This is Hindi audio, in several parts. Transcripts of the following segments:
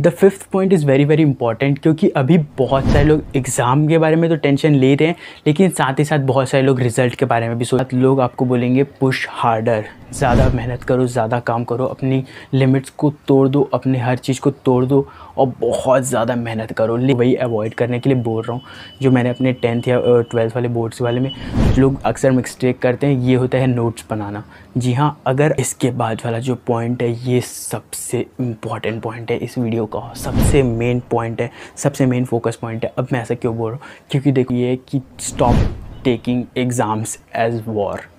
the fifth point is very very important क्योंकि अभी बहुत सारे लोग एग्ज़ाम के बारे में तो टेंशन ले रहे हैं लेकिन साथ ही साथ बहुत सारे लोग रिजल्ट के बारे में भी सोच लोग आपको बोलेंगे पुश हार्डर ज़्यादा मेहनत करो ज़्यादा काम करो अपनी लिमिट्स को तोड़ दो अपने हर चीज़ को तोड़ दो और बहुत ज़्यादा मेहनत करो ले वही अवॉइड करने के लिए बोल रहा हूँ जो मैंने अपने टेंथ या ट्वेल्थ वाले बोर्ड्स वाले में लोग अक्सर मिस्टेक करते हैं ये होता है नोट्स बनाना जी हाँ अगर इसके बाद वाला जो पॉइंट है ये सबसे इम्पॉर्टेंट पॉइंट है इस वीडियो का सबसे मेन पॉइंट है सबसे मेन फोकस पॉइंट है अब मैं ऐसा क्यों बोल रहा हूँ क्योंकि देखो ये है कि stop taking exams as war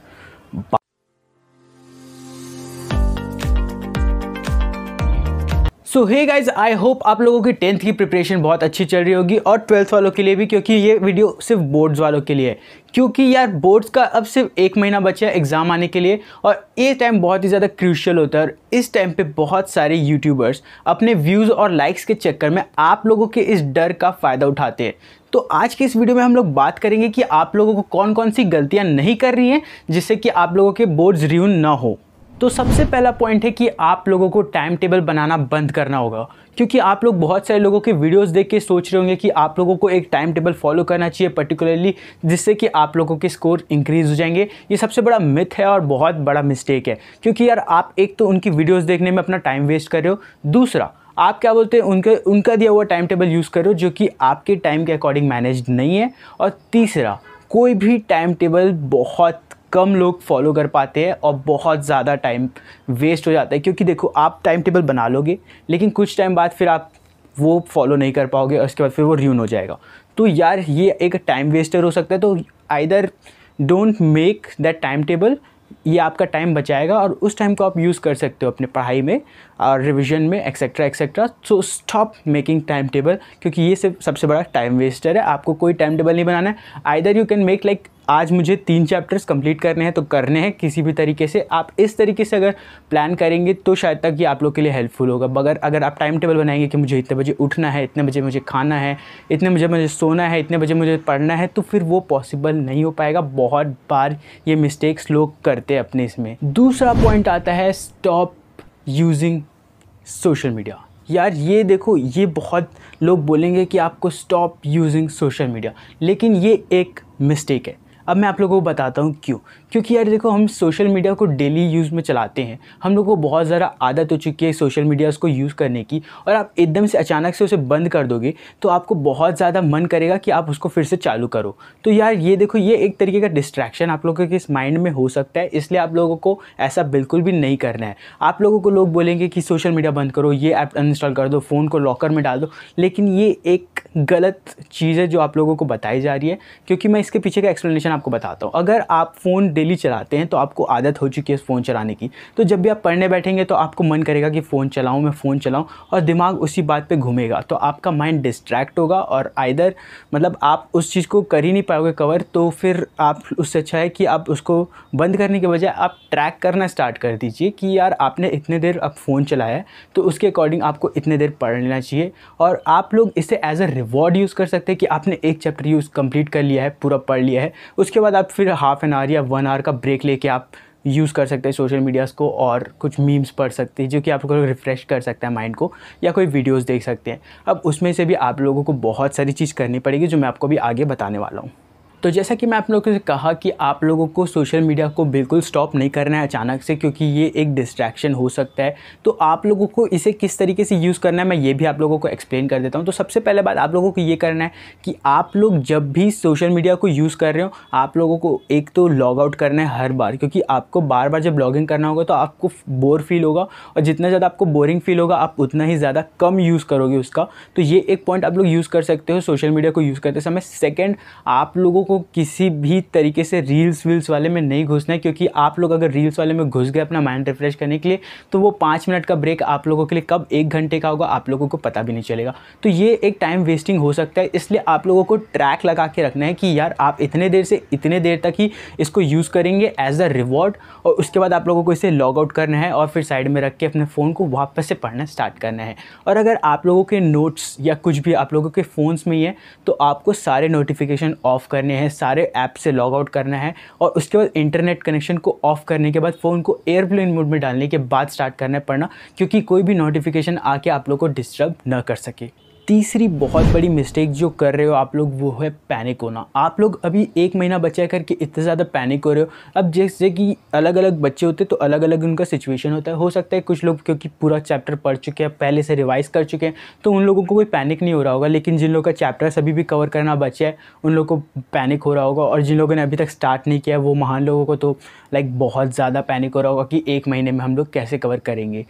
so hey guys I hope आप लोगों की टेंथ की प्रिपरेशन बहुत अच्छी चल रही होगी और ट्वेल्थ वालों के लिए भी क्योंकि ये वीडियो सिर्फ बोर्ड्स वालों के लिए है क्योंकि यार बोर्ड्स का अब सिर्फ एक महीना बचा है एग्ज़ाम आने के लिए और ये टाइम बहुत ही ज़्यादा क्रूशियल होता है और इस टाइम पे बहुत सारे यूट्यूबर्स अपने व्यूज़ और लाइक्स के चक्कर में आप लोगों के इस डर का फ़ायदा उठाते हैं तो आज की इस वीडियो में हम लोग बात करेंगे कि आप लोगों को कौन कौन सी गलतियाँ नहीं कर रही हैं जिससे कि आप लोगों के बोर्ड्स रिव्यू ना हो तो सबसे पहला पॉइंट है कि आप लोगों को टाइम टेबल बनाना बंद करना होगा क्योंकि आप लोग बहुत सारे लोगों के वीडियोस देख के सोच रहे होंगे कि आप लोगों को एक टाइम टेबल फॉलो करना चाहिए पर्टिकुलरली जिससे कि आप लोगों के स्कोर इंक्रीज हो जाएंगे ये सबसे बड़ा मिथ है और बहुत बड़ा मिस्टेक है क्योंकि यार आप एक तो उनकी वीडियोज़ देखने में अपना टाइम वेस्ट कर रहे हो दूसरा आप क्या बोलते हैं उनके उनका दिया हुआ टाइम टेबल यूज़ करो जो कि आपके टाइम के अकॉर्डिंग मैनेज नहीं है और तीसरा कोई भी टाइम टेबल बहुत कम लोग फॉलो कर पाते हैं और बहुत ज़्यादा टाइम वेस्ट हो जाता है क्योंकि देखो आप टाइम टेबल बना लोगे लेकिन कुछ टाइम बाद फिर आप वो फॉलो नहीं कर पाओगे और उसके बाद फिर वो र्यून हो जाएगा तो यार ये एक टाइम वेस्टर हो सकता है तो either don't make that time table ये आपका टाइम बचाएगा और उस टाइम को आप यूज़ कर सकते हो अपने पढ़ाई में और रिविजन में etcetera etcetera so stop making time table क्योंकि ये सिर्फ सबसे बड़ा टाइम वेस्टर है आपको कोई टाइम टेबल नहीं बनाना है either you can make like आज मुझे तीन चैप्टर्स कंप्लीट करने हैं तो करने हैं किसी भी तरीके से आप इस तरीके से अगर प्लान करेंगे तो शायद तक ये आप लोग के लिए हेल्पफुल होगा मगर अगर आप टाइम टेबल बनाएंगे कि मुझे इतने बजे उठना है इतने बजे मुझे खाना है इतने बजे मुझे सोना है इतने बजे मुझे पढ़ना है तो फिर वो पॉसिबल नहीं हो पाएगा बहुत बार ये मिस्टेक्स लोग करते हैं अपने इसमें दूसरा पॉइंट आता है स्टॉप यूजिंग सोशल मीडिया यार ये देखो ये बहुत लोग बोलेंगे कि आपको स्टॉप यूजिंग सोशल मीडिया लेकिन ये एक मिस्टेक है अब मैं आप लोगों को बताता हूँ क्यों क्योंकि यार देखो हम सोशल मीडिया को डेली यूज़ में चलाते हैं हम लोग को बहुत ज़्यादा आदत हो चुकी है सोशल मीडिया उसको यूज़ करने की और आप एकदम से अचानक से उसे बंद कर दोगे तो आपको बहुत ज़्यादा मन करेगा कि आप उसको फिर से चालू करो तो यार ये देखो ये एक तरीके का डिस्ट्रैक्शन आप लोगों के इस माइंड में हो सकता है इसलिए आप लोगों को ऐसा बिल्कुल भी नहीं करना है आप लोगों को लोग बोलेंगे कि सोशल मीडिया बंद करो ये ऐप अनइंस्टॉल कर दो फ़ोन को लॉकर में डाल दो लेकिन ये एक गलत चीज़ है जो आप लोगों को बताई जा रही है क्योंकि मैं इसके पीछे का एक्सप्लेनेशन आपको बताता हूँ अगर आप फ़ोन डेली चलाते हैं तो आपको आदत हो चुकी है फ़ोन चलाने की तो जब भी आप पढ़ने बैठेंगे तो आपको मन करेगा कि फ़ोन चलाऊँ मैं फ़ोन चलाऊँ और दिमाग उसी बात पर घूमेगा तो आपका माइंड डिस्ट्रैक्ट होगा और आइधर मतलब आप उस चीज़ को कर ही नहीं पाओगे कवर तो फिर आप उससे अच्छा है कि आप उसको बंद करने के बजाय आप ट्रैक करना स्टार्ट कर दीजिए कि यार आपने इतने देर अब फ़ोन चलाया है तो उसके अकॉर्डिंग आपको इतने देर पढ़ लेना चाहिए और आप लोग इसे एज अ रिवॉर्ड यूज़ कर सकते हैं कि आपने एक चैप्टर यूज़ कंप्लीट कर लिया है पूरा पढ़ लिया है उसके बाद आप फिर हाफ़ एन आवर या वन आवर आर का ब्रेक लेके आप यूज़ कर सकते हैं सोशल मीडियाज़ को और कुछ मीम्स पढ़ सकते हैं जो कि आप लोगों को रिफ़्रेश कर सकता है माइंड को या कोई वीडियोस देख सकते हैं अब उसमें से भी आप लोगों को बहुत सारी चीज़ करनी पड़ेगी जो मैं आपको भी आगे बताने वाला हूँ तो जैसा कि मैं आप लोगों से कहा कि आप लोगों को सोशल मीडिया को बिल्कुल स्टॉप नहीं करना है अचानक से क्योंकि ये एक डिस्ट्रैक्शन हो सकता है तो आप लोगों को इसे किस तरीके से यूज़ करना है मैं ये भी आप लोगों को एक्सप्लेन कर देता हूँ तो सबसे पहले बात आप लोगों को ये करना है कि आप लोग जब भी सोशल मीडिया को यूज़ कर रहे हो आप लोगों को एक तो लॉग आउट करना है हर बार क्योंकि आपको बार बार जब लॉगिंग करना होगा तो आपको बोर फील होगा और जितना ज़्यादा आपको बोरिंग फील होगा आप उतना ही ज़्यादा कम यूज़ करोगे उसका तो ये एक पॉइंट आप लोग यूज़ कर सकते हो सोशल मीडिया को यूज़ करते समय सेकेंड आप लोगों को को किसी भी तरीके से रील्स वील्स वाले में नहीं घुसना है क्योंकि आप लोग अगर रील्स वाले में घुस गए अपना माइंड रिफ्रेश करने के लिए तो वो पाँच मिनट का ब्रेक आप लोगों के लिए कब एक घंटे का होगा आप लोगों को पता भी नहीं चलेगा तो ये एक टाइम वेस्टिंग हो सकता है इसलिए आप लोगों को ट्रैक लगा के रखना है कि यार आप इतने देर से इतने देर तक ही इसको यूज़ करेंगे एज अ रिवॉर्ड और उसके बाद आप लोगों को इसे लॉग आउट करना है और फिर साइड में रख के अपने फ़ोन को वापस से पढ़ना स्टार्ट करना है और अगर आप लोगों के नोट्स या कुछ भी आप लोगों के फ़ोन्स में ही है तो आपको सारे नोटिफिकेशन ऑफ करने हैं हैं सारे ऐप से लॉग आउट करना है और उसके बाद इंटरनेट कनेक्शन को ऑफ करने के बाद फ़ोन को एयरप्लेन मोड में डालने के बाद स्टार्ट करना पड़ना क्योंकि कोई भी नोटिफिकेशन आके आप लोग को डिस्टर्ब न कर सके तीसरी बहुत बड़ी मिस्टेक जो कर रहे हो आप लोग वो है पैनिक होना आप लोग अभी एक महीना बचा करके इतने ज़्यादा पैनिक हो रहे हो अब जैसे कि अलग अलग बच्चे होते तो अलग अलग उनका सिचुएशन होता है हो सकता है कुछ लोग क्योंकि पूरा चैप्टर पढ़ चुके हैं पहले से रिवाइज़ कर चुके हैं तो उन लोगों को कोई पैनिक नहीं हो रहा होगा लेकिन जिन लोगों का चैप्टर अभी भी कवर करना बचा है उन लोगों को पैनिक हो रहा होगा और जिन लोगों ने अभी तक स्टार्ट नहीं किया वो महान लोगों को तो लाइक बहुत ज़्यादा पैनिक हो रहा होगा कि एक महीने में हम लोग कैसे कवर करेंगे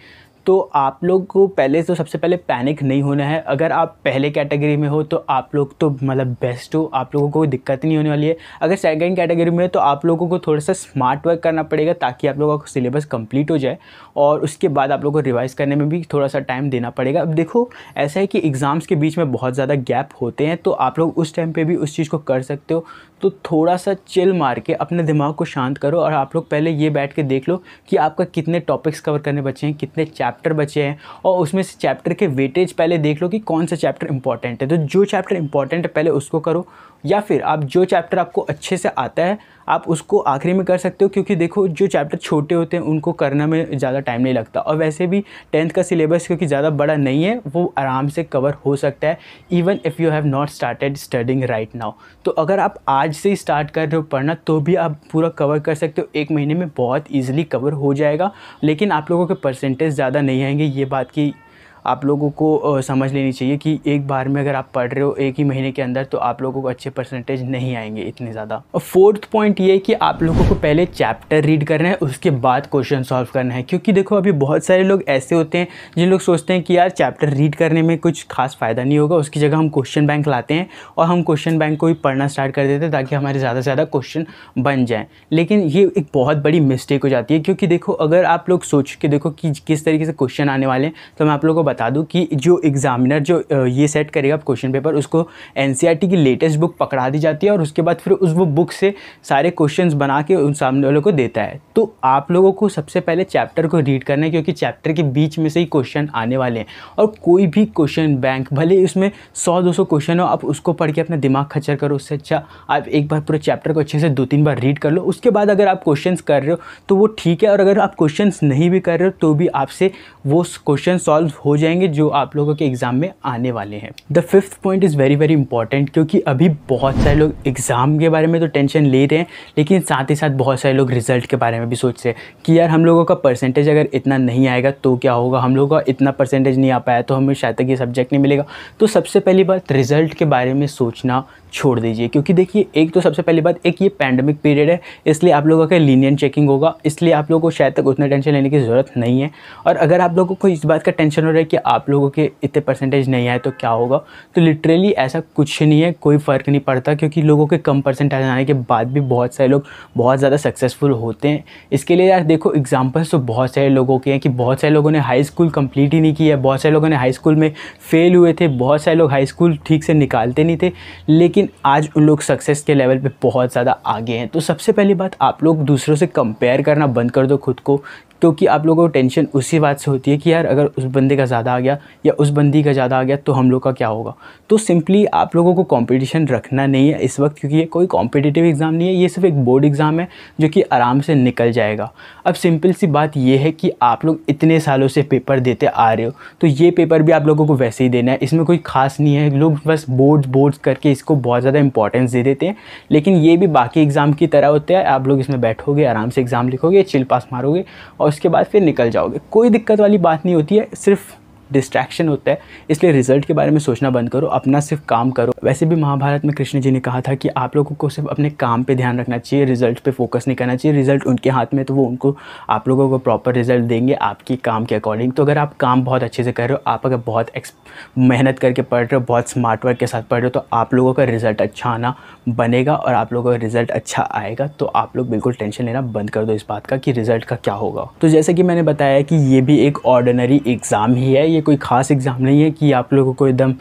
तो आप लोग को पहले तो सबसे पहले पैनिक नहीं होना है अगर आप पहले कैटेगरी में हो तो आप लोग तो मतलब बेस्ट हो आप लोगों को कोई दिक्कत नहीं होने वाली है अगर सेकेंड कैटेगरी में तो आप लोगों को थोड़ा सा स्मार्ट वर्क करना पड़ेगा ताकि आप लोगों का सिलेबस कंप्लीट हो जाए और उसके बाद आप लोगों को रिवाइज़ करने में भी थोड़ा सा टाइम देना पड़ेगा अब देखो ऐसा है कि एग्ज़ाम्स के बीच में बहुत ज़्यादा गैप होते हैं तो आप लोग उस टाइम पर भी उस चीज़ को कर सकते हो तो थोड़ा सा चिल मार के अपने दिमाग को शांत करो और आप लोग पहले ये बैठ के देख लो कि आपका कितने टॉपिक्स कवर करने बचे हैं कितने चैप्टर बचे हैं और उसमें से चैप्टर के वेटेज पहले देख लो कि कौन सा चैप्टर इंपॉर्टेंट है तो जो चैप्टर इंपॉर्टेंट है पहले उसको करो या फिर आप जो चैप्टर आपको अच्छे से आता है आप उसको आखिरी में कर सकते हो क्योंकि देखो जो चैप्टर छोटे होते हैं उनको करने में ज़्यादा टाइम नहीं लगता और वैसे भी टेंथ का सिलेबस क्योंकि ज़्यादा बड़ा नहीं है वो आराम से कवर हो सकता है even if you have not started studying right now तो अगर आप आज से ही स्टार्ट कर रहे हो पढ़ना तो भी आप पूरा कवर कर सकते हो एक महीने में बहुत ईजिली कवर हो जाएगा लेकिन आप लोगों के परसेंटेज ज़्यादा नहीं आएंगे ये बात की आप लोगों को समझ लेनी चाहिए कि एक बार में अगर आप पढ़ रहे हो एक ही महीने के अंदर तो आप लोगों को अच्छे परसेंटेज नहीं आएंगे इतने ज़्यादा और फोर्थ पॉइंट ये कि आप लोगों को पहले चैप्टर रीड करना है उसके बाद क्वेश्चन सॉल्व करना है क्योंकि देखो अभी बहुत सारे लोग ऐसे होते हैं जिन लोग सोचते हैं कि यार चैप्टर रीड करने में कुछ खास फ़ायदा नहीं होगा उसकी जगह हम क्वेश्चन बैंक लाते हैं और हम क्वेश्चन बैंक को ही पढ़ना स्टार्ट कर देते हैं ताकि हमारे ज़्यादा से ज़्यादा क्वेश्चन बन जाएँ लेकिन ये एक बहुत बड़ी मिस्टेक हो जाती है क्योंकि देखो अगर आप लोग सोच के देखो कि किस तरीके से क्वेश्चन आने वाले हैं तो मैं आप लोगों को बता दूँ कि जो एग्ज़ामिनर जो ये सेट करेगा क्वेश्चन पेपर उसको एन e की लेटेस्ट बुक पकड़ा दी जाती है और उसके बाद फिर उस वो बुक से सारे क्वेश्चन बना के उन सामने वालों को देता है तो आप लोगों को सबसे पहले चैप्टर को रीड करना है क्योंकि चैप्टर के बीच में से ही क्वेश्चन आने वाले हैं और कोई भी क्वेश्चन बैंक भले उसमें सौ दो सौ क्वेश्चन हो आप उसको पढ़ के अपना दिमाग खच्चर करो उससे अच्छा आप एक बार पूरे चैप्टर को अच्छे से दो तीन बार रीड कर लो उसके बाद अगर आप क्वेश्चन कर रहे हो तो वो ठीक है और अगर आप क्वेश्चन नहीं भी कर रहे हो तो भी आपसे वो क्वेश्चन सॉल्व हो जाएंगे जो आप लोगों के एग्ज़ाम में आने वाले हैं the fifth point is very very important क्योंकि अभी बहुत सारे लोग एग्ज़ाम के बारे में तो टेंशन ले रहे हैं लेकिन साथ ही साथ बहुत सारे लोग रिजल्ट के बारे में भी सोच रहे हैं कि यार हम लोगों का परसेंटेज अगर इतना नहीं आएगा तो क्या होगा हम लोगों का इतना परसेंटेज नहीं आ पाया तो हमें शायद तक ये सब्जेक्ट नहीं मिलेगा तो सबसे पहली बात रिज़ल्ट के बारे में सोचना छोड़ दीजिए क्योंकि देखिए एक तो सबसे पहली बात एक ये पैंडमिक पीरियड है इसलिए आप लोगों का लीनियन चेकिंग होगा इसलिए आप लोगों को शायद तक उतना टेंशन लेने की ज़रूरत नहीं है और अगर आप लोगों को इस बात का टेंशन हो रहा है कि आप लोगों के इतने परसेंटेज नहीं आए तो क्या होगा तो लिटरली ऐसा कुछ नहीं है कोई फ़र्क नहीं पड़ता क्योंकि लोगों के कम परसेंटेज आने के बाद भी बहुत सारे लोग बहुत ज़्यादा सक्सेसफुल होते हैं इसके लिए यार देखो एग्जाम्पल्स तो बहुत सारे लोगों के हैं कि बहुत सारे लोगों ने हाई स्कूल कम्प्लीट ही नहीं किया है बहुत सारे लोगों ने हाई स्कूल में फ़ेल हुए थे बहुत सारे लोग हाई स्कूल ठीक से निकालते नहीं थे लेकिन लेकिन आज उन लोग सक्सेस के लेवल पे बहुत ज़्यादा आगे हैं तो सबसे पहली बात आप लोग दूसरों से कंपेयर करना बंद कर दो खुद को क्योंकि आप लोगों को टेंशन उसी बात से होती है कि यार अगर उस बंदे का ज़्यादा आ गया या उस बंदी का ज़्यादा आ गया तो हम लोग का क्या होगा तो सिंपली आप लोगों को कंपटीशन रखना नहीं है इस वक्त क्योंकि ये कोई कॉम्पिटिटिव एग्ज़ाम नहीं है ये सिर्फ एक बोर्ड एग्ज़ाम है जो कि आराम से निकल जाएगा अब सिंपल सी बात यह है कि आप लोग इतने सालों से पेपर देते आ रहे हो तो ये पेपर भी आप लोगों को वैसे ही देना है इसमें कोई खास नहीं है लोग बस बोर्ड बोर्ड करके इसको बहुत ज़्यादा इंपॉर्टेंस दे देते हैं लेकिन ये भी बाकी एग्ज़ाम की तरह होता है आप लोग इसमें बैठोगे आराम से एग्ज़ाम लिखोगे चिल पास मारोगे और उसके बाद फिर निकल जाओगे कोई दिक्कत वाली बात नहीं होती है सिर्फ डिस्ट्रैक्शन होता है इसलिए रिजल्ट के बारे में सोचना बंद करो अपना सिर्फ काम करो वैसे भी महाभारत में कृष्ण जी ने कहा था कि आप लोगों को सिर्फ अपने काम पर ध्यान रखना चाहिए रिजल्ट पर फोकस नहीं करना चाहिए रिजल्ट उनके हाथ में तो वो उनको आप लोगों को प्रॉपर रिजल्ट देंगे आपकी काम के अकॉर्डिंग तो अगर आप काम बहुत अच्छे से कर रहे हो आप अगर बहुत मेहनत करके पढ़ रहे हो बहुत स्मार्ट वर्क के साथ पढ़ रहे हो तो आप लोगों का रिजल्ट अच्छा आना बनेगा और आप लोगों का रिजल्ट अच्छा आएगा तो आप लोग बिल्कुल टेंशन लेना बंद कर दो इस बात का कि रिजल्ट का क्या होगा तो जैसे कि मैंने बताया कि ये भी एक ऑर्डिनरी एग्ज़ाम ही है ये कोई ख़ास एग्ज़ाम नहीं है कि आप लोगों को एकदम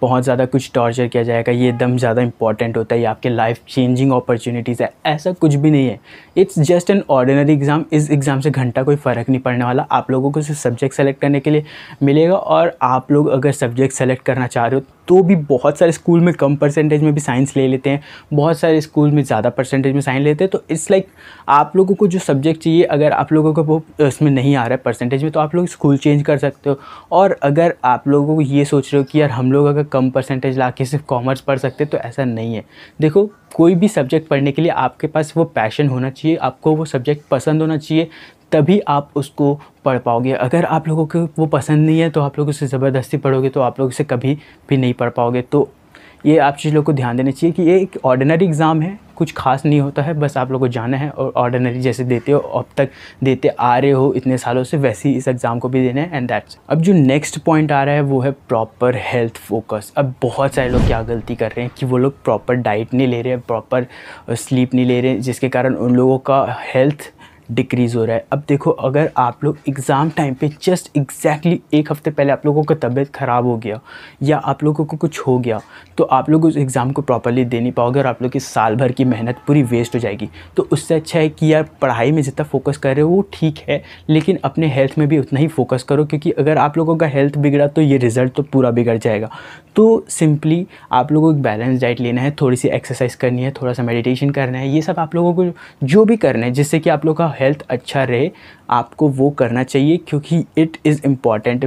बहुत ज़्यादा कुछ टॉर्चर किया जाएगा ये एकदम ज़्यादा इंपॉर्टेंट होता है ये आपके लाइफ चेंजिंग अपॉर्चुनिटीज़ है ऐसा कुछ भी नहीं है it's just an ordinary exam इस एग्ज़ाम से घंटा कोई फ़र्क नहीं पड़ने वाला आप लोगों को सिर्फ सब्जेक्ट सेलेक्ट करने के लिए मिलेगा और आप लोग अगर सब्जेक्ट सेलेक्ट करना चाह रहे हो तो भी बहुत सारे स्कूल में कम परसेंटेज में भी साइंस ले लेते हैं बहुत सारे स्कूल में ज़्यादा परसेंटेज में साइंस लेते हैं तो इट्स लाइक आप लोगों को जो सब्जेक्ट चाहिए अगर आप लोगों को वो इसमें नहीं आ रहा है परसेंटेज में तो आप लोग स्कूल चेंज कर सकते हो और अगर आप लोगों को ये सोच रहे हो कि यार हम लोग अगर कम परसेंटेज ला के सिर्फ कॉमर्स पढ़ सकते तो ऐसा नहीं है देखो कोई भी सब्जेक्ट पढ़ने के लिए आपके पास वो पैशन होना चाहिए आपको वो सब्जेक्ट पसंद होना चाहिए तभी आप उसको पढ़ पाओगे अगर आप लोगों को वो पसंद नहीं है तो आप लोग उसे ज़बरदस्ती पढ़ोगे तो आप लोग उसे कभी भी नहीं पढ़ पाओगे तो ये आप चीज़ लोग को ध्यान देना चाहिए कि ये एक ऑर्डिनरी एग्ज़ाम है कुछ खास नहीं होता है बस आप लोग को जाना है और ऑर्डिनरी जैसे देते हो अब तक देते आ रहे हो इतने सालों से वैसे ही इस एग्ज़ाम को भी देना है एंड दैट्स अब जो नेक्स्ट पॉइंट आ रहा है वो है प्रॉपर हेल्थ फोकस अब बहुत सारे लोग क्या गलती कर रहे हैं कि वो लोग प्रॉपर डाइट नहीं ले रहे हैं प्रॉपर स्लीप नहीं ले रहे हैं जिसके कारण उन लोगों का हेल्थ डिक्रीज़ हो रहा है अब देखो अगर आप लोग एग्ज़ाम टाइम पे जस्ट एग्जैक्टली एक हफ़्ते पहले आप लोगों का तबीयत ख़राब हो गया या आप लोगों को कुछ हो गया तो आप लोग उस एग्ज़ाम को प्रॉपरली दे नहीं पाओगे और आप लोग की साल भर की मेहनत पूरी वेस्ट हो जाएगी तो उससे अच्छा है कि यार पढ़ाई में जितना फोकस कर रहे हो वो ठीक है लेकिन अपने हेल्थ में भी उतना ही फोकस करो क्योंकि अगर आप लोगों का हेल्थ बिगड़ा तो ये रिज़ल्ट तो पूरा बिगड़ जाएगा तो सिंपली आप लोगों को एक बैलेंस डाइट लेना है थोड़ी सी एक्सरसाइज करनी है थोड़ा सा मेडिटेशन करना है ये सब आप लोगों को जो भी करना है जिससे कि आप लोग का हेल्थ अच्छा रहे आपको वो करना चाहिए क्योंकि it is important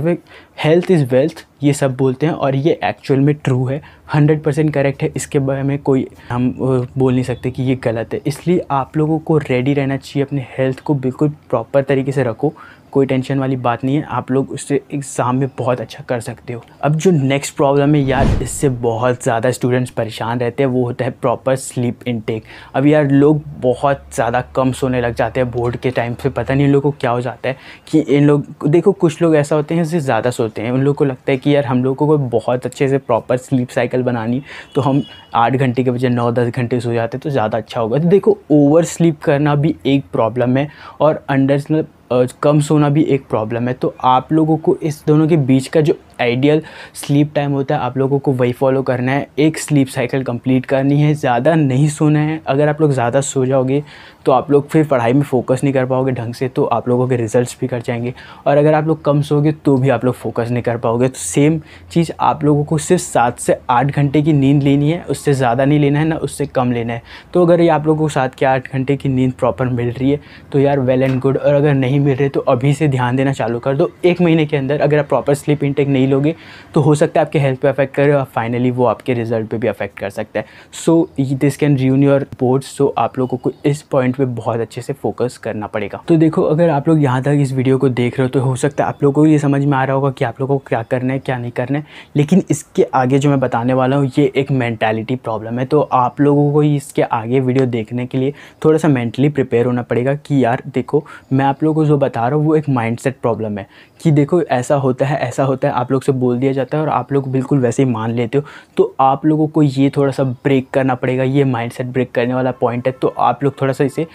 health is wealth ये सब बोलते हैं और ये एक्चुअल में ट्रू है हंड्रेड परसेंट करेक्ट है इसके बारे में कोई हम बोल नहीं सकते कि ये गलत है इसलिए आप लोगों को रेडी रहना चाहिए अपने हेल्थ को बिल्कुल प्रॉपर तरीके से रखो कोई टेंशन वाली बात नहीं है आप लोग उससे एग्ज़ाम में बहुत अच्छा कर सकते हो अब जो नेक्स्ट प्रॉब्लम है यार इससे बहुत ज़्यादा स्टूडेंट्स परेशान रहते हैं वो होता है प्रॉपर स्लीप इनटेक अब यार लोग बहुत ज़्यादा कम सोने लग जाते हैं बोर्ड के टाइम पे पता नहीं इन लोगों को क्या हो जाता है कि इन लोग देखो कुछ लोग ऐसा होते हैं जिससे ज़्यादा सो होते हैं उन लोग को लगता है कि यार हम लोगों को बहुत अच्छे से प्रॉपर स्लीप साइकिल बनानी तो हम आठ घंटे के बजाय नौ दस घंटे सो जाते तो ज़्यादा अच्छा होगा तो देखो ओवर स्लीप करना भी एक प्रॉब्लम है और मतलब, अंडर कम सोना भी एक प्रॉब्लम है तो आप लोगों को इस दोनों के बीच का जो आइडियल स्लीप टाइम होता है आप लोगों को वही फॉलो करना है एक स्लीप साइकिल कंप्लीट करनी है ज़्यादा नहीं सोना है अगर आप लोग ज़्यादा सो जाओगे तो आप लोग फिर पढ़ाई में फ़ोकस नहीं कर पाओगे ढंग से तो आप लोगों के रिजल्ट्स भी कर जाएंगे और अगर आप लोग कम सोगे तो भी आप लोग फ़ोकस नहीं कर पाओगे तो सेम चीज़ आप लोगों को सिर्फ सात से आठ घंटे की नींद लेनी है उससे ज़्यादा नहीं लेना है ना उससे कम लेना है तो अगर ये आप लोगों को सात के आठ घंटे की नींद प्रॉपर मिल रही है तो यार वेल एंड गुड और अगर नहीं मिल रही तो अभी से ध्यान देना चालू कर दो एक महीने के अंदर अगर आप प्रॉपर स्लीप इंटेक नहीं नहीं लोगे तो हो सकता है आपके हेल्थ पे अफेक्ट करे और फाइनली वो आपके रिजल्ट पे भी अफेक्ट कर सकता है so this can ruin your boards so आप लोगों को इस पॉइंट पे बहुत अच्छे से फोकस करना पड़ेगा तो देखो अगर आप लोग यहाँ तक इस वीडियो को देख रहे हो तो हो सकता है आप लोगों को ये समझ में आ रहा होगा कि आप लोगों को क्या करना है क्या नहीं करना है लेकिन इसके आगे जो मैं बताने वाला हूँ ये एक मैंटेलिटी प्रॉब्लम है तो आप लोगों को इसके आगे वीडियो देखने के लिए थोड़ा सा मेंटली प्रिपेयर होना पड़ेगा कि यार देखो मैं आप लोगों को जो बता रहा हूँ वो एक माइंडसेट प्रॉब्लम है कि देखो ऐसा होता है ऐसा होता है आप लोग से बोल दिया जाता है और आप लोग बिल्कुल वैसे ही मान लेते हो तो आप लोगों को ये थोड़ा सा ब्रेक करना पड़ेगा ये माइंड ब्रेक करने वाला पॉइंट है तो आप लोग थोड़ा सा इसे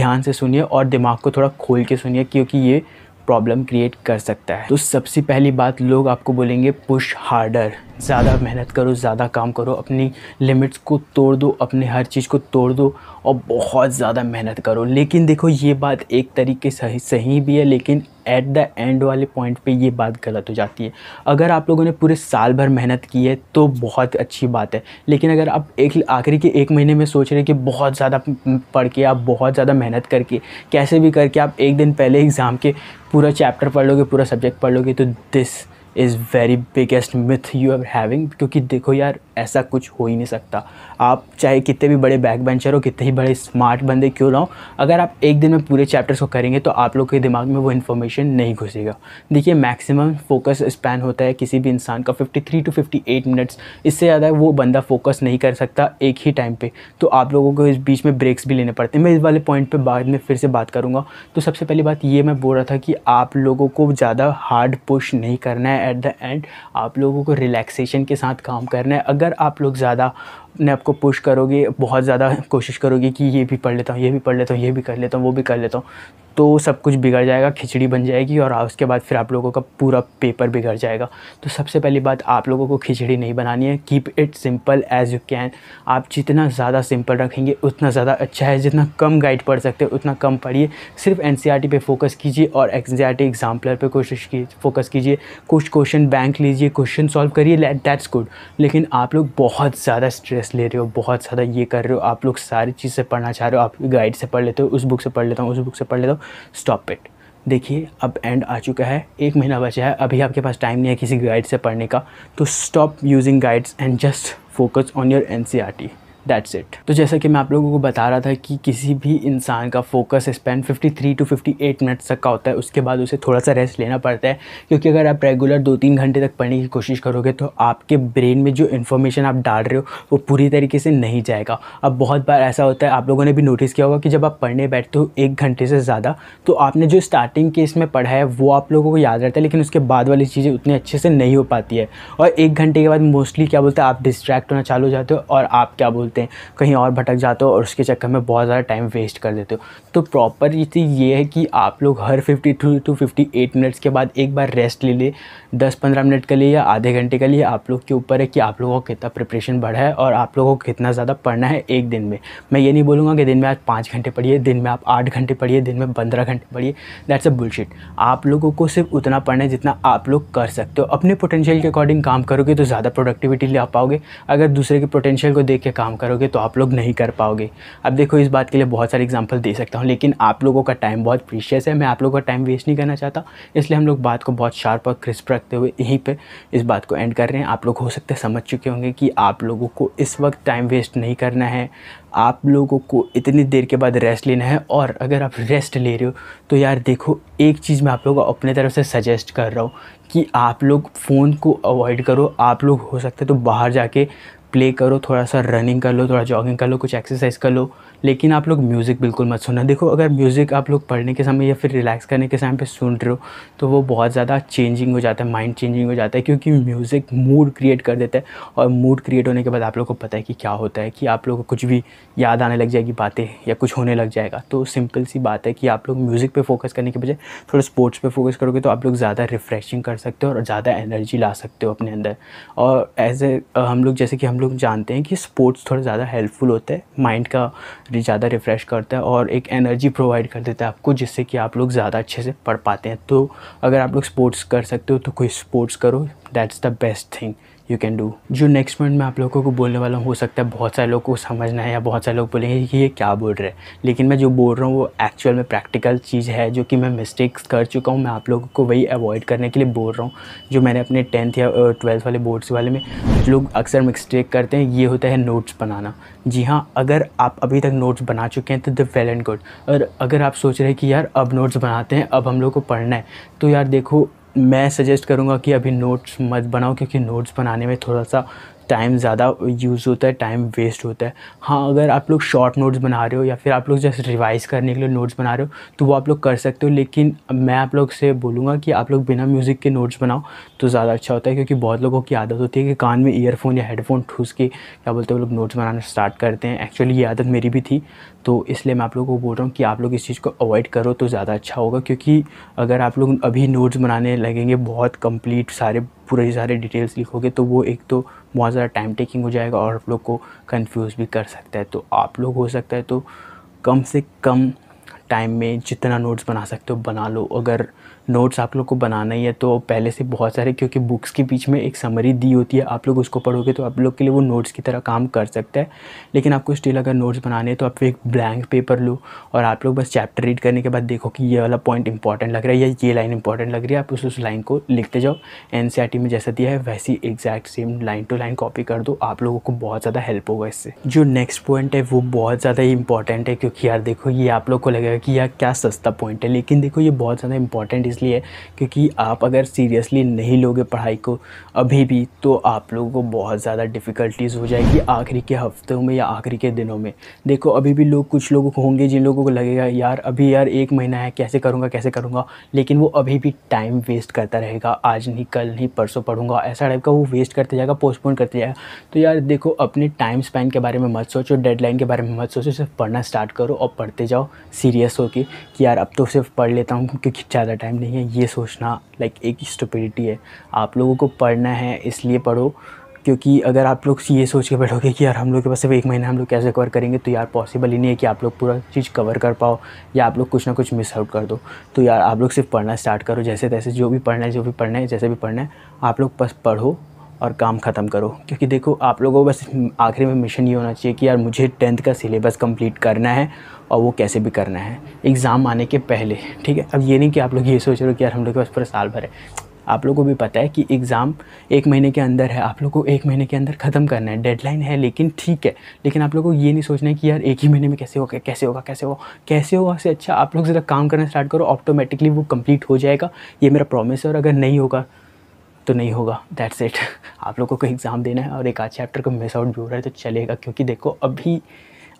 ध्यान से सुनिए और दिमाग को थोड़ा खोल के सुनिए क्योंकि ये प्रॉब्लम क्रिएट कर सकता है तो सबसे पहली बात लोग आपको बोलेंगे पुश हार्डर ज़्यादा मेहनत करो ज़्यादा काम करो अपनी लिमिट्स को तोड़ दो अपने हर चीज़ को तोड़ दो और बहुत ज़्यादा मेहनत करो लेकिन देखो ये बात एक तरीके सही सही भी है लेकिन एट द एंड वाले पॉइंट पे ये बात गलत हो जाती है अगर आप लोगों ने पूरे साल भर मेहनत की है तो बहुत अच्छी बात है लेकिन अगर आप एक आखिरी के एक महीने में सोच रहे कि बहुत ज़्यादा पढ़ के आप बहुत ज़्यादा मेहनत करके कैसे भी करके आप एक दिन पहले एग्ज़ाम के पूरा चैप्टर पढ़ लोगे पूरा सब्जेक्ट पढ़ लोगे तो this is very biggest myth you are having क्योंकि देखो यार ऐसा कुछ हो ही नहीं सकता आप चाहे कितने भी बड़े बैक बेंचर हो कितने ही बड़े स्मार्ट बंदे क्यों ना हो अगर आप एक दिन में पूरे चैप्टर्स को करेंगे तो आप लोग के दिमाग में वो इन्फॉर्मेशन नहीं घुसेगा देखिए मैक्सिमम फोकस स्पैन होता है किसी भी इंसान का 53 टू 58 मिनट्स इससे ज़्यादा वो बंदा फोकस नहीं कर सकता एक ही टाइम पर तो आप लोगों को इस बीच में ब्रेक्स भी लेने पड़ते हैं मैं इस वाले पॉइंट पर बाद में फिर से बात करूँगा तो सबसे पहली बात ये मैं बोल रहा था कि आप लोगों को ज़्यादा हार्ड पुश नहीं करना है एट द एंड आप लोगों को रिलैक्सेशन के साथ काम करना है अगर आप लोग ज़्यादा अपने आप को पुश करोगे बहुत ज़्यादा कोशिश करोगे कि ये भी पढ़ लेता हूँ ये भी पढ़ लेता हूँ ये भी कर लेता हूँ वो भी कर लेता हूँ तो सब कुछ बिगड़ जाएगा खिचड़ी बन जाएगी और उसके बाद फिर आप लोगों का पूरा पेपर बिगड़ जाएगा तो सबसे पहली बात आप लोगों को खिचड़ी नहीं बनानी है keep it simple as you can आप जितना ज़्यादा सिंपल रखेंगे उतना ज़्यादा अच्छा है जितना कम गाइड पढ़ सकते हैं उतना कम पढ़िए सिर्फ एन पर फोकस कीजिए और एन सी एग्जाम्पलर पर कोशिश की फोकस कीजिए कुछ क्वेश्चन बैंक लीजिए क्वेश्चन सॉल्व करिए दैट्स गुड लेकिन आप लोग बहुत ज़्यादा स्ट्रेस इंटरेस्ट ले रहे हो बहुत ज़्यादा ये कर रहे हो आप लोग सारी चीज़ से पढ़ना चाह रहे हो आप गाइड से पढ़ लेते हो उस बुक से पढ़ लेता हूँ उस बुक से पढ़ लेता हूँ स्टॉप इट देखिए अब एंड आ चुका है एक महीना बचा है अभी आपके पास टाइम नहीं है किसी गाइड से पढ़ने का तो stop using guides and just focus on your N that's it तो जैसा कि मैं आप लोगों को बता रहा था कि किसी भी इंसान का फोकस स्पेन 53 टू 58 मिनट्स तक का होता है उसके बाद उसे थोड़ा सा रेस्ट लेना पड़ता है क्योंकि अगर आप रेगुलर दो तीन घंटे तक पढ़ने की कोशिश करोगे तो आपके ब्रेन में जो इन्फॉर्मेशन आप डाल रहे हो वो पूरी तरीके से नहीं जाएगा अब बहुत बार ऐसा होता है आप लोगों ने भी नोटिस किया होगा कि जब आप पढ़ने बैठते हो एक घंटे से ज़्यादा तो आपने जो स्टार्टिंग के इसमें पढ़ा है वो आप लोगों को याद रहता है लेकिन उसके बाद वाली चीज़ें उतनी अच्छे से नहीं हो पाती है और एक घंटे के बाद मोस्टली क्या बोलते हैं आप डिस्ट्रैक्ट होना चालू हो जाते हो और आप क्या बोलते हैं करते हैं कहीं और भटक जाते हो और उसके चक्कर में बहुत ज़्यादा टाइम वेस्ट कर देते हो तो प्रॉपर चीज़ ये है कि आप लोग हर fifty two two fifty eight minutes के बाद एक बार रेस्ट ले ले दस पंद्रह मिनट के लिए या आधे घंटे के लिए आप लोग के ऊपर है कि आप लोगों का कितना प्रिपरेशन बढ़ा है और आप लोगों को कितना ज़्यादा पढ़ना है एक दिन में मैं ये नहीं बोलूँगा कि दिन में आज पाँच घंटे पढ़िए दिन में आप आठ घंटे पढ़िए दिन में पंद्रह घंटे पढ़िए दैट्स अ बुलशिट आप लोगों को सिर्फ उतना पढ़ना है जितना आप लोग कर सकते हो अपने पोटेंशियल के अकॉर्डिंग काम करोगे तो ज़्यादा प्रोडक्टिविटी ले पाओगे अगर दूसरे के पोटेंशियल को देख के काम करोगे तो आप लोग नहीं कर पाओगे अब देखो इस बात के लिए बहुत सारे एग्जाम्पल दे सकता हूँ लेकिन आप लोगों का टाइम बहुत प्रीशियस है मैं आप लोगों का टाइम वेस्ट नहीं करना चाहता इसलिए हम लोग बात को बहुत शार्प और क्रिस्प रखते हुए यहीं पर इस बात को एंड कर रहे हैं आप लोग हो सकते समझ चुके होंगे कि आप लोगों को इस वक्त टाइम वेस्ट नहीं करना है आप लोगों को इतनी देर के बाद रेस्ट लेना है और अगर आप रेस्ट ले रहे हो तो यार देखो एक चीज़ मैं आप लोगों को अपने तरफ से सजेस्ट कर रहा हूँ कि आप लोग फ़ोन को अवॉइड करो आप लोग हो सकते तो बाहर जाके प्ले करो थोड़ा सा रनिंग कर लो थोड़ा जॉगिंग कर लो कुछ एक्सरसाइज कर लो लेकिन आप लोग म्यूज़िक बिल्कुल मत सुनना देखो अगर म्यूज़िक आप लोग पढ़ने के समय या फिर रिलैक्स करने के समय पे सुन रहे हो तो वो बहुत ज़्यादा चेंजिंग हो जाता है माइंड चेंजिंग हो जाता है क्योंकि म्यूज़िक मूड क्रिएट कर देता है और मूड क्रिएट होने के बाद आप लोग को पता है कि क्या होता है कि आप लोग को कुछ भी याद आने लग जाएगी बातें या कुछ होने लग जाएगा तो सिंपल सी बात है कि आप लोग म्यूज़िक पर फोकस करने के बजाय थोड़ा स्पोर्ट्स पर फोकस करोगे तो आप लोग ज़्यादा रिफ्रेशिंग कर सकते हो और ज़्यादा एनर्जी ला सकते हो अपने अंदर और एज ए हम लोग जैसे कि हम लोग जानते हैं कि स्पोर्ट्स थोड़ा ज़्यादा हेल्पफुल होता है माइंड का ज़्यादा रिफ़्रेश करता है और एक एनर्जी प्रोवाइड कर देता है आपको जिससे कि आप लोग ज़्यादा अच्छे से पढ़ पाते हैं तो अगर आप लोग स्पोर्ट्स कर सकते हो तो कोई स्पोर्ट्स करो that's the best thing you can do जो नेक्स्ट पॉइंट मैं आप लोगों को बोलने वाला हूँ हो सकता है बहुत सारे लोग को समझना है या बहुत सारे लोग बोलेंगे कि ये क्या बोल रहे हैं लेकिन मैं जो बोल रहा हूँ वो एक्चुअल में प्रैक्टिकल चीज़ है जो कि मैं मिस्टेक्स कर चुका हूँ मैं आप लोगों को वही अवॉइड करने के लिए बोल रहा हूँ जो मैंने अपने टेंथ या ट्वेल्थ वाले बोर्ड्स वाले में लोग अक्सर मिस्टेक करते हैं ये होता है नोट्स बनाना जी हाँ अगर आप अभी तक नोट्स बना चुके हैं तो द वेल एंड गुड और अगर आप सोच रहे हैं कि यार अब नोट्स बनाते हैं अब हम लोग को पढ़ना है तो यार देखो मैं सजेस्ट करूँगा कि अभी नोट्स मत बनाओ क्योंकि नोट्स बनाने में थोड़ा सा टाइम ज़्यादा यूज़ होता है टाइम वेस्ट होता है हाँ अगर आप लोग शॉर्ट नोट्स बना रहे हो या फिर आप लोग जस्ट रिवाइज़ करने के लिए नोट्स बना रहे हो तो वो आप लोग कर सकते हो लेकिन मैं आप लोग से बोलूँगा कि आप लोग बिना म्यूज़िक के नोट्स बनाओ तो ज़्यादा अच्छा होता है क्योंकि बहुत लोगों की आदत होती है कि कान में ईयरफोन या हेडफोन ठूस के क्या बोलते हैं वो लोग नोट्स बनाना स्टार्ट करते हैं एक्चुअली ये आदत मेरी भी थी तो इसलिए मैं आप लोगों को बोल रहा हूँ कि आप लोग इस चीज़ को अवॉइड करो तो ज़्यादा अच्छा होगा क्योंकि अगर आप लोग अभी नोट्स बनाने लगेंगे बहुत कंप्लीट सारे पूरे सारे डिटेल्स लिखोगे तो वो एक तो बहुत ज़्यादा टाइम टेकिंग हो जाएगा और आप लोग को कन्फ्यूज़ भी कर सकता है तो आप लोग हो सकता है तो कम से कम टाइम में जितना नोट्स बना सकते हो बना लो अगर नोट्स आप लोग को बनाना ही है तो पहले से बहुत सारे क्योंकि बुक्स के बीच में एक समरी दी होती है आप लोग उसको पढ़ोगे तो आप लोग के लिए वो नोट्स की तरह काम कर सकता है लेकिन आपको स्टिल अगर नोट्स बनाने हैं तो आप एक ब्लैंक पेपर लो और आप लोग बस चैप्टर रीड करने के बाद देखो कि ये वाला पॉइंट इंपॉर्टेंट लग रहा है या ये लाइन इंपॉर्टेंट लग रही है आप उस उस लाइन को लिखते जाओ एन e में जैसा दिया है वैसी exact same line to line copy कर दो आप लोगों को बहुत ज़्यादा हेल्प होगा इससे जो नेक्स्ट पॉइंट है वो बहुत ज़्यादा ही इंपॉर्टेंट है क्योंकि यार देखो ये आप लोग को लगेगा कि यह क्या सस्ता पॉइंट है लेकिन देखो ये बहुत ज़्यादा इंपॉर्टेंट इसलिए है क्योंकि आप अगर सीरियसली नहीं लोगे पढ़ाई को अभी भी तो आप लोगों को बहुत ज़्यादा डिफ़िकल्टीज़ हो जाएगी आखिरी के हफ्तों में या आखिरी के दिनों में देखो अभी भी लोग कुछ लोग होंगे जिन लोगों को लगेगा यार अभी यार एक महीना है कैसे करूँगा कैसे करूँगा लेकिन वो अभी भी टाइम वेस्ट करता रहेगा आज नहीं कल नहीं परसों पढ़ूंगा ऐसा टाइप का वो वेस्ट करते जाएगा पोस्टपोन करते जाएगा तो यार देखो अपने टाइम स्पैन के बारे में मत सोचो डेडलाइन के बारे में मत सोचो सिर्फ पढ़ना स्टार्ट करो और पढ़ते जाओ सीरियस यस हो के कि यार अब तो सिर्फ पढ़ लेता हूँ क्योंकि ज़्यादा टाइम नहीं है ये सोचना लाइक एक स्टुपिडिटी है आप लोगों को पढ़ना है इसलिए पढ़ो क्योंकि अगर आप लोग ये सोच के बैठोगे कि यार हम लोग के पास सिर्फ एक महीना हम लोग कैसे कवर करेंगे तो यार पॉसिबल ही नहीं है कि आप लोग पूरा चीज़ कवर कर पाओ या आप लोग कुछ ना कुछ मिस आउट कर दो तो यार आप लोग सिर्फ पढ़ना स्टार्ट करो जैसे तैसे जो भी पढ़ना है जो भी पढ़ना है जैसे भी पढ़ना है आप लोग बस पढ़ो और काम ख़त्म करो क्योंकि देखो आप लोगों को बस आखिरी में मिशन ये होना चाहिए कि यार मुझे टेंथ का सिलेबस कंप्लीट करना है और वो कैसे भी करना है एग्ज़ाम आने के पहले ठीक है अब ये नहीं कि आप लोग ये सोच रहे हो कि यार हम लोग के पास पूरा साल भर है आप लोगों को भी पता है कि एग्ज़ाम एक महीने के अंदर है आप लोग को एक महीने के अंदर ख़त्म करना है डेडलाइन है लेकिन ठीक है लेकिन आप लोग को ये नहीं सोचना है कि यार एक ही महीने में कैसे होगा कैसे होगा कैसे होगा कैसे होगा से अच्छा आप लोग ज़रा काम करना स्टार्ट करो ऑटोमेटिकली वो कम्प्लीट हो जाएगा ये मेरा प्रॉमिस है और अगर नहीं होगा तो नहीं होगा दैट्स इट आप लोगों को एग्ज़ाम देना है और एक आध चैप्टर को मिस आउट भी हो रहा है तो चलेगा क्योंकि देखो अभी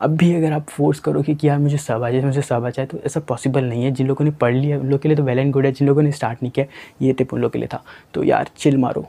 अब भी अगर आप फोर्स करोगे कि यार मुझे सब आ जाए मुझे सब आ जाए तो ऐसा पॉसिबल नहीं है जिन लोगों ने पढ़ लिया उन लोग के लिए तो वेल एंड गुड है जिन लोगों ने स्टार्ट नहीं किया ये टिप उन लोगों के लिए था तो यार चिल मारो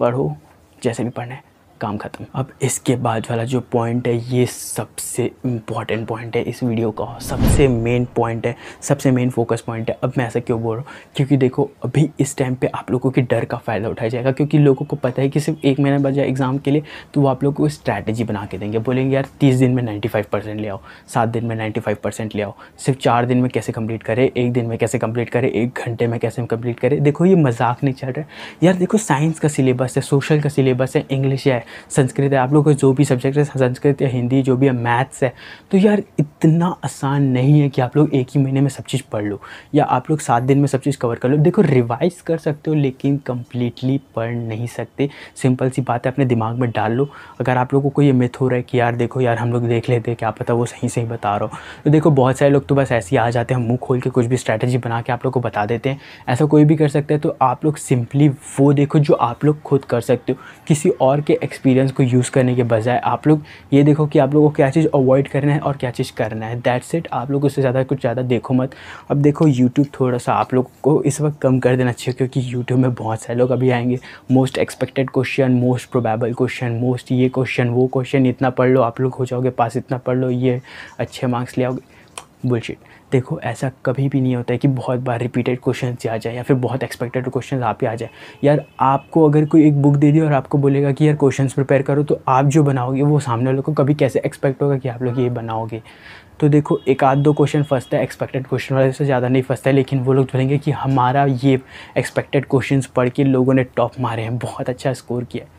पढ़ो जैसे भी पढ़ना है काम ख़त्म अब इसके बाद वाला जो पॉइंट है ये सबसे इम्पॉर्टेंट पॉइंट है इस वीडियो का सबसे मेन पॉइंट है सबसे मेन फोकस पॉइंट है अब मैं ऐसा क्यों बोल रहा हूँ क्योंकि देखो अभी इस टाइम पर आप लोगों के डर का फ़ायदा उठाया जाएगा क्योंकि लोगों को पता है कि सिर्फ एक महीने बाद एग्ज़ाम के लिए तो वो आप लोग को स्ट्रैटेजी बना के देंगे बोलेंगे यार तीस दिन में नाइन्टी फाइव परसेंट ले आओ सात दिन में नाइन्टी फाइव परसेंट ले आओ सिर्फ चार दिन में कैसे कंप्लीट करें एक दिन में कैसे कंप्लीट करें एक घंटे में कैसे कम्प्लीट कंप्लीट करें देखो ये मजाक नहीं चल रहा है यार देखो साइंस का सिलेबस है सोशल का सिलेबस है इंग्लिश है संस्कृत है आप लोग को जो भी सब्जेक्ट है संस्कृत या हिंदी जो भी है मैथ्स है तो यार इतना आसान नहीं है कि आप लोग एक ही महीने में सब चीज़ पढ़ लो या आप लोग सात दिन में सब चीज़ कवर कर लो देखो रिवाइज कर सकते हो लेकिन कम्प्लीटली पढ़ नहीं सकते सिंपल सी बात है अपने दिमाग में डाल लो अगर आप लोगों को ये मिथ हो रहा है कि यार देखो यार हम लोग देख लेते हैं क्या पता वो सही सही बता रहा हो तो देखो बहुत सारे लोग तो बस ऐसे ही आ जाते हैं मुँह खोल के कुछ भी स्ट्रैटेजी बना के आप लोग को बता देते हैं ऐसा कोई भी कर सकता है तो आप लोग सिंपली वो देखो जो आप लोग खुद कर सकते हो किसी और के एक्स एक्सपीरियंस को यूज़ करने के बजाय आप लोग ये देखो कि आप लोगों को क्या चीज़ अवॉइड करना है और क्या चीज़ करना है दैट्स इट आप लोग उससे ज़्यादा कुछ ज़्यादा देखो मत अब देखो यूट्यूब थोड़ा सा आप लोग को इस वक्त कम कर देना चाहिए क्योंकि यूट्यूब में बहुत सारे लोग अभी आएंगे most expected question most probable question most ये क्वेश्चन वो क्वेश्चन इतना पढ़ लो आप लोग हो जाओगे पास इतना पढ़ लो ये अच्छे मार्क्स ले आओगे बुलशिट देखो ऐसा कभी भी नहीं होता है कि बहुत बार रिपीटेड क्वेश्चन आ जाए या फिर बहुत एक्सपेक्टेड क्वेश्चन आप ही आ जाए यार आपको अगर कोई एक बुक दे दी और आपको बोलेगा कि यार क्वेश्चन प्रिपेयर करो तो आप जो बनाओगे वो सामने वालों को कभी कैसे एक्सपेक्ट होगा कि आप लोग ये बनाओगे तो देखो एक आध दो क्वेश्चन फंसता है एक्सपेक्टेड क्वेश्चन वाले से ज़्यादा नहीं फंसता है लेकिन वो लोग बोलेंगे कि हमारा ये एक्सपेक्टेड क्वेश्चन पढ़ के लोगों ने टॉप मारे हैं बहुत अच्छा स्कोर किया है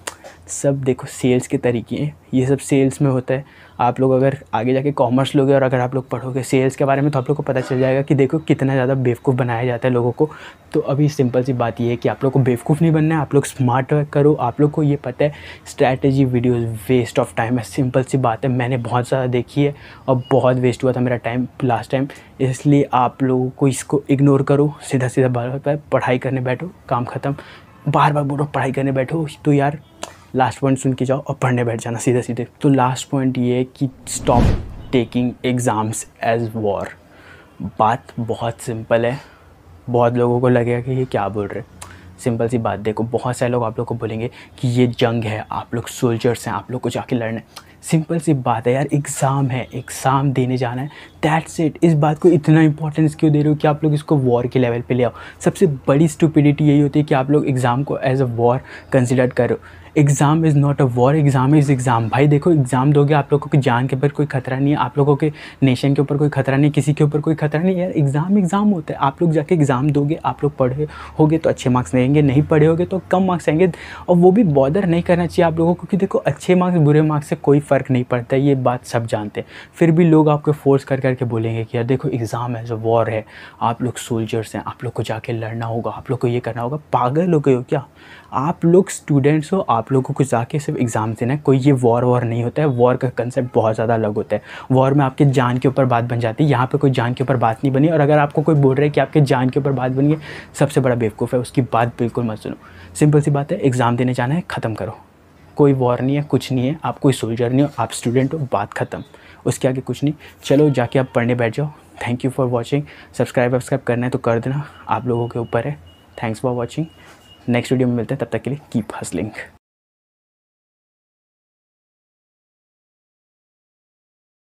सब देखो सेल्स के तरीके हैं ये सब सेल्स में होता है आप लोग अगर आगे जाके कॉमर्स लोगे और अगर आप लोग पढ़ोगे सेल्स के बारे में तो आप लोग को पता चल जाएगा कि देखो कितना ज़्यादा बेवकूफ़ बनाया जाता है लोगों को तो अभी सिंपल सी बात ये है कि आप लोग को बेवकूफ़ नहीं बनना है आप लोग स्मार्ट वर्क करो आप लोग को ये पता है strategy videos waste of time है सिंपल सी बात है मैंने बहुत ज़्यादा देखी है और बहुत वेस्ट हुआ था मेरा टाइम लास्ट टाइम इसलिए आप लोगों को इसको इग्नोर करो सीधा सीधा बार है पढ़ाई करने बैठो काम ख़त्म बार बार बोलो पढ़ाई करने बैठो तो यार लास्ट पॉइंट सुन के जाओ और पढ़ने बैठ जाना सीधे सीधे तो लास्ट पॉइंट ये है कि stop taking exams as war बात बहुत सिंपल है बहुत लोगों को लगेगा कि ये क्या बोल रहे सिंपल सी बात देखो बहुत सारे लोग आप लोग को बोलेंगे कि ये जंग है आप लोग सोल्जर्स हैं आप लोग को जाके लड़ना है सिंपल सी बात है यार एग्ज़ाम है एग्ज़ाम देने जाना है दैट्स इट इस बात को इतना इंपॉर्टेंस क्यों दे रहे हो कि आप लोग इसको वॉर के लेवल पे ले आओ सबसे बड़ी स्टूपिडिटी यही होती है कि आप लोग एग्ज़ाम को एज अ वॉर कंसिडर करो exam is not a war exam is exam भाई देखो एग्ज़ाम दोगे आप लोगों की जान के ऊपर कोई खतरा नहीं है आप लोगों के नेशन के ऊपर कोई खतरा नहीं किसी के ऊपर कोई खतरा नहीं यार एग्ज़ाम एग्ज़ाम होता है आप लोग जाके एग्ज़ाम दोगे आप लोग पढ़े होगे तो अच्छे मार्क्स लेंगे नहीं पढ़े होगे तो कम मार्क्स आएंगे और वो भी बॉदर नहीं करना चाहिए आप लोगों को क्योंकि देखो अच्छे मार्क्स बुरे मार्क्स से कोई फ़र्क नहीं पड़ता ये बात सब जानते हैं फिर भी लोग आपको फ़ोर्स कर करके बोलेंगे कि यार देखो एग्ज़ाम है जो वॉर है आप लोग सोल्जर्स हैं आप लोग को जाके लड़ना होगा आप लोग को ये करना होगा पागल हो गए हो क्या आप लोग स्टूडेंट्स हो आप लोगों को जाके सिर्फ एग्ज़ाम देना है कोई ये वॉर वॉर नहीं होता है वॉर का कंसेप्ट बहुत ज़्यादा अलग होता है वॉर में आपके जान के ऊपर बात बन जाती है यहाँ पर कोई जान के ऊपर बात नहीं बनी और अगर आपको कोई बोल रहा है कि आपके जान के ऊपर बात बनी है सबसे बड़ा बेवकूफ़ है उसकी बात बिल्कुल मत सुनो सिंपल सी बात है एग्ज़ाम देने जाना है ख़त्म करो कोई वॉर नहीं है कुछ नहीं है आप कोई सोल्जर नहीं हो आप स्टूडेंट हो बात ख़त्म उसके आगे कुछ नहीं चलो जाके आप पढ़ने बैठ जाओ thank you for watching subscribe वब्सक्राइब करना है तो कर देना आप लोगों के ऊपर है thanks for watching next video में मिलते हैं तब तक के लिए कीप हसलिंग